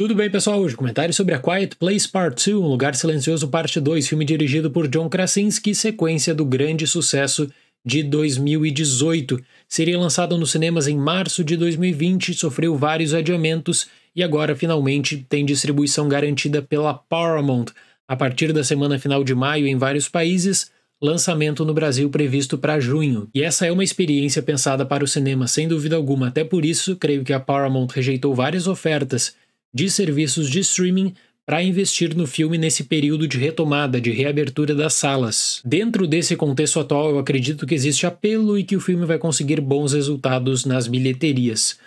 Tudo bem, pessoal? Hoje, comentário sobre A Quiet Place Part 2, Um Lugar Silencioso Parte 2, filme dirigido por John Krasinski, sequência do grande sucesso de 2018. Seria lançado nos cinemas em março de 2020, sofreu vários adiamentos e agora finalmente tem distribuição garantida pela Paramount. A partir da semana final de maio em vários países, lançamento no Brasil previsto para junho. E essa é uma experiência pensada para o cinema, sem dúvida alguma. Até por isso, creio que a Paramount rejeitou várias ofertas de serviços de streaming para investir no filme nesse período de retomada, de reabertura das salas. Dentro desse contexto atual, eu acredito que existe apelo e que o filme vai conseguir bons resultados nas bilheterias.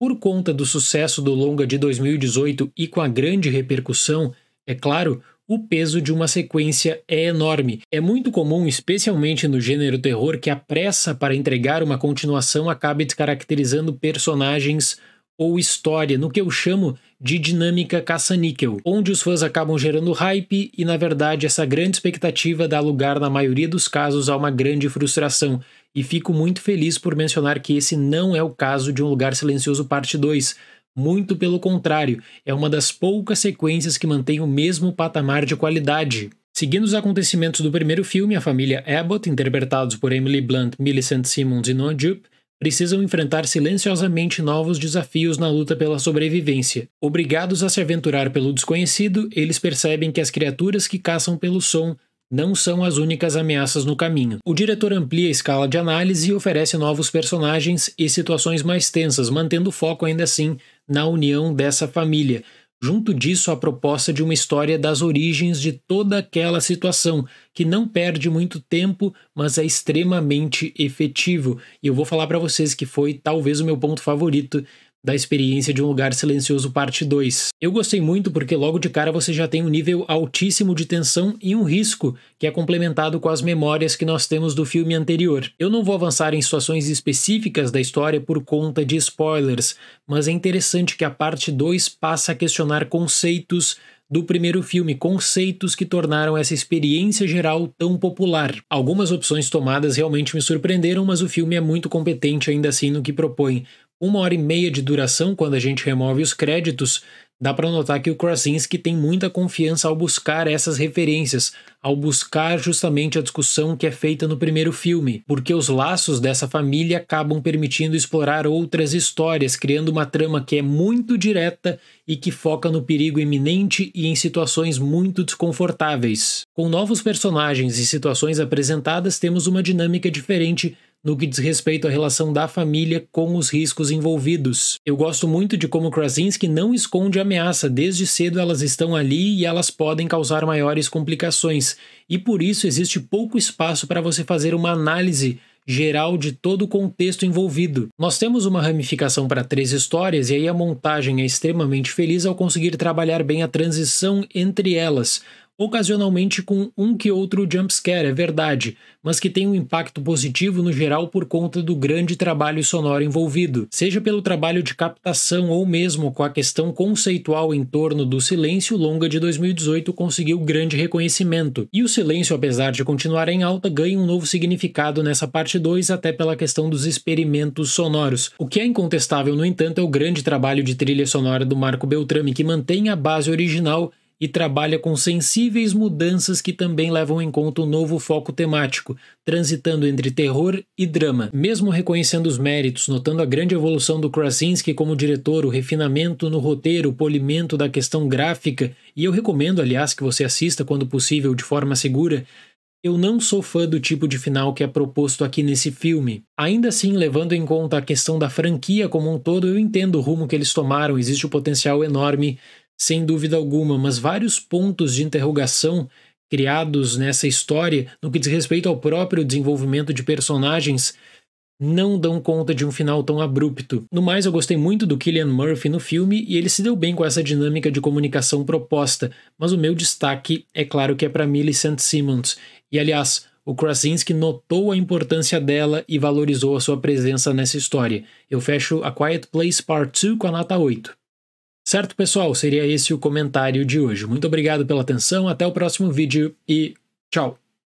Por conta do sucesso do longa de 2018 e com a grande repercussão, é claro, o peso de uma sequência é enorme. É muito comum, especialmente no gênero terror, que a pressa para entregar uma continuação acabe descaracterizando personagens ou história, no que eu chamo de dinâmica caça-níquel, onde os fãs acabam gerando hype e, na verdade, essa grande expectativa dá lugar, na maioria dos casos, a uma grande frustração. E fico muito feliz por mencionar que esse não é o caso de Um Lugar Silencioso Parte 2. Muito pelo contrário, é uma das poucas sequências que mantém o mesmo patamar de qualidade. Seguindo os acontecimentos do primeiro filme, a família Abbott, interpretados por Emily Blunt, Millicent Simmons e Noah Jupe, precisam enfrentar silenciosamente novos desafios na luta pela sobrevivência. Obrigados a se aventurar pelo desconhecido, eles percebem que as criaturas que caçam pelo som não são as únicas ameaças no caminho. O diretor amplia a escala de análise e oferece novos personagens e situações mais tensas, mantendo o foco ainda assim na união dessa família, Junto disso, a proposta de uma história das origens de toda aquela situação, que não perde muito tempo, mas é extremamente efetivo. E eu vou falar para vocês que foi talvez o meu ponto favorito da experiência de um lugar silencioso parte 2. Eu gostei muito porque logo de cara você já tem um nível altíssimo de tensão e um risco que é complementado com as memórias que nós temos do filme anterior. Eu não vou avançar em situações específicas da história por conta de spoilers, mas é interessante que a parte 2 passa a questionar conceitos do primeiro filme, conceitos que tornaram essa experiência geral tão popular. Algumas opções tomadas realmente me surpreenderam, mas o filme é muito competente ainda assim no que propõe uma hora e meia de duração quando a gente remove os créditos, dá para notar que o Krasinski tem muita confiança ao buscar essas referências, ao buscar justamente a discussão que é feita no primeiro filme, porque os laços dessa família acabam permitindo explorar outras histórias, criando uma trama que é muito direta e que foca no perigo iminente e em situações muito desconfortáveis. Com novos personagens e situações apresentadas, temos uma dinâmica diferente no que diz respeito à relação da família com os riscos envolvidos. Eu gosto muito de como Krasinski não esconde a ameaça, desde cedo elas estão ali e elas podem causar maiores complicações, e por isso existe pouco espaço para você fazer uma análise geral de todo o contexto envolvido. Nós temos uma ramificação para três histórias e aí a montagem é extremamente feliz ao conseguir trabalhar bem a transição entre elas, ocasionalmente com um que outro jumpscare, é verdade, mas que tem um impacto positivo no geral por conta do grande trabalho sonoro envolvido, seja pelo trabalho de captação ou mesmo com a questão conceitual em torno do silêncio, longa de 2018 conseguiu grande reconhecimento. E o silêncio, apesar de continuar em alta, ganha um novo significado nessa parte 2, até pela questão dos experimentos sonoros. O que é incontestável, no entanto, é o grande trabalho de trilha sonora do Marco Beltrami, que mantém a base original e trabalha com sensíveis mudanças que também levam em conta um novo foco temático, transitando entre terror e drama. Mesmo reconhecendo os méritos, notando a grande evolução do Krasinski como diretor, o refinamento no roteiro, o polimento da questão gráfica, e eu recomendo, aliás, que você assista quando possível de forma segura, eu não sou fã do tipo de final que é proposto aqui nesse filme. Ainda assim, levando em conta a questão da franquia como um todo, eu entendo o rumo que eles tomaram, existe o um potencial enorme sem dúvida alguma, mas vários pontos de interrogação criados nessa história no que diz respeito ao próprio desenvolvimento de personagens não dão conta de um final tão abrupto. No mais, eu gostei muito do Killian Murphy no filme e ele se deu bem com essa dinâmica de comunicação proposta, mas o meu destaque é claro que é para Millicent Simmons. E aliás, o Krasinski notou a importância dela e valorizou a sua presença nessa história. Eu fecho a Quiet Place Part 2 com a nota 8. Certo, pessoal? Seria esse o comentário de hoje. Muito obrigado pela atenção, até o próximo vídeo e tchau!